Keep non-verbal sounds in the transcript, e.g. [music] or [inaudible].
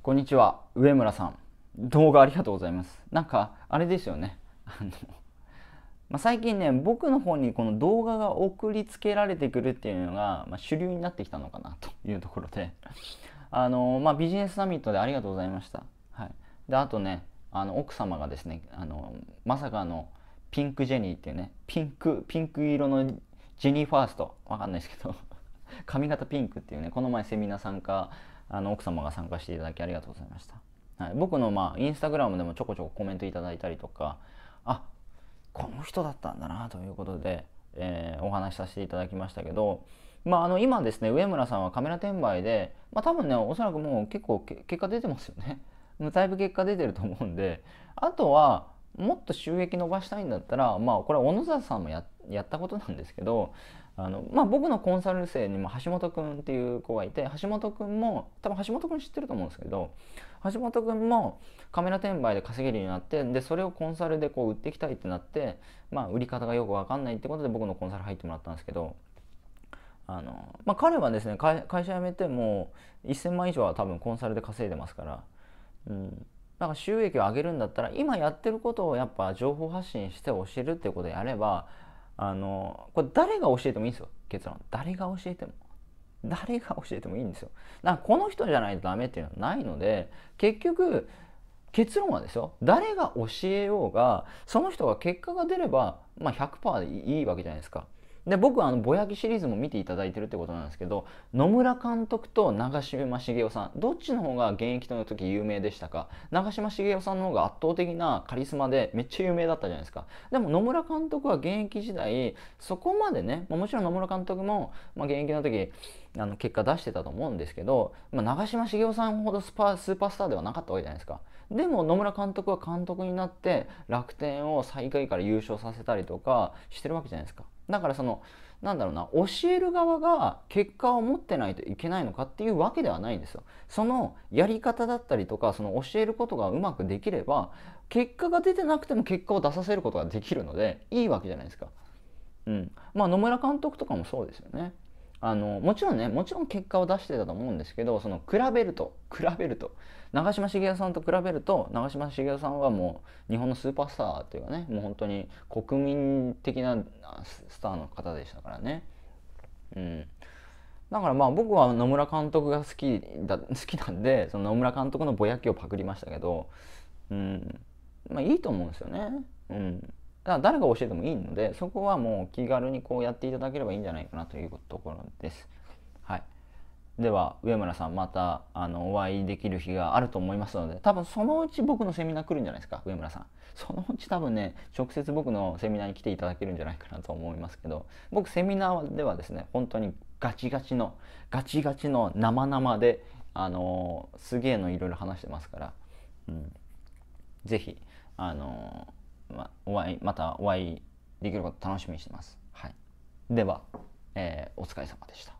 こんにちは、上村さん。動画ありがとうございます。なんか、あれですよね。あの、まあ、最近ね、僕の方にこの動画が送りつけられてくるっていうのが、まあ、主流になってきたのかなというところで、あの、まあ、ビジネスサミットでありがとうございました。はい。で、あとね、あの、奥様がですね、あの、まさかのピンクジェニーっていうね、ピンク、ピンク色のジェニーファースト、わかんないですけど、髪型ピンクっていうね、この前セミナー参加、あの奥様が参加していただきありがとうございました、はい、僕のまあインスタグラムでもちょこちょこコメントいただいたりとかあこの人だったんだなということで、えー、お話しさせていただきましたけどまあ、あの今ですね上村さんはカメラ転売で、まあ、多分ねおそらくもう結構結果出てますよね [laughs] だいぶ結果出てると思うんであとはもっと収益伸ばしたいんだったらまあこれは小野沢さんもやったことなんですけどあのまあ、僕のコンサル生にも橋本君っていう子がいて橋本君も多分橋本君知ってると思うんですけど橋本君もカメラ転売で稼げるようになってでそれをコンサルでこう売っていきたいってなって、まあ、売り方がよく分かんないってことで僕のコンサル入ってもらったんですけどあの、まあ、彼はですね会社辞めてもう1,000万以上は多分コンサルで稼いでますから。うんだから収益を上げるんだったら今やってることをやっぱ情報発信して教えるっていうことをやればあのこれ誰が教えてもいいんですよ結論誰が教えても誰が教えてもいいんですよだからこの人じゃないとダメっていうのはないので結局結論はですよ誰が教えようがその人が結果が出れば、まあ、100%でいいわけじゃないですかで僕はあのぼやきシリーズも見ていただいてるってことなんですけど野村監督と長嶋茂雄さんどっちの方が現役の時有名でしたか長嶋茂雄さんの方が圧倒的なカリスマでめっちゃ有名だったじゃないですかでも野村監督は現役時代そこまでね、まもちろん野村監督も、まあ、現役の時あの結果出してたと思うんですけど、まあ、長嶋茂雄さんほどスパスーパースターではなかったわけじゃないですかでも野村監督は監督になって楽天を最下位から優勝させたりとかしてるわけじゃないですかだからそのなんだろうな教える側が結果を持ってないといけないのかっていうわけではないんですよ。そのやり方だったりとかその教えることがうまくできれば結果が出てなくても結果を出させることができるのでいいわけじゃないですか。うん、まあ野村監督とかもそうですよね。あのもちろんねもちろん結果を出してたと思うんですけどその比べると比べると長嶋茂雄さんと比べると長嶋茂雄さんはもう日本のスーパースターというかねもう本当に国民的なスターの方でしたからね。うん、だからまあ僕は野村監督が好きだ好きなんでその野村監督のぼやきをパクりましたけど、うんまあ、いいと思うんですよね。うんだから誰が教えてもいいので、そこはもう気軽にこうやっていただければいいんじゃないかなというところです。はい。では、上村さん、また、あの、お会いできる日があると思いますので、多分そのうち僕のセミナー来るんじゃないですか、上村さん。そのうち多分ね、直接僕のセミナーに来ていただけるんじゃないかなと思いますけど、僕、セミナーではですね、本当にガチガチの、ガチガチの生々で、あのすげえのいろいろ話してますから、うん、ぜひ、あのまお会いまたお会いできること楽しみにしてます。はい、では、えー、お疲れ様でした。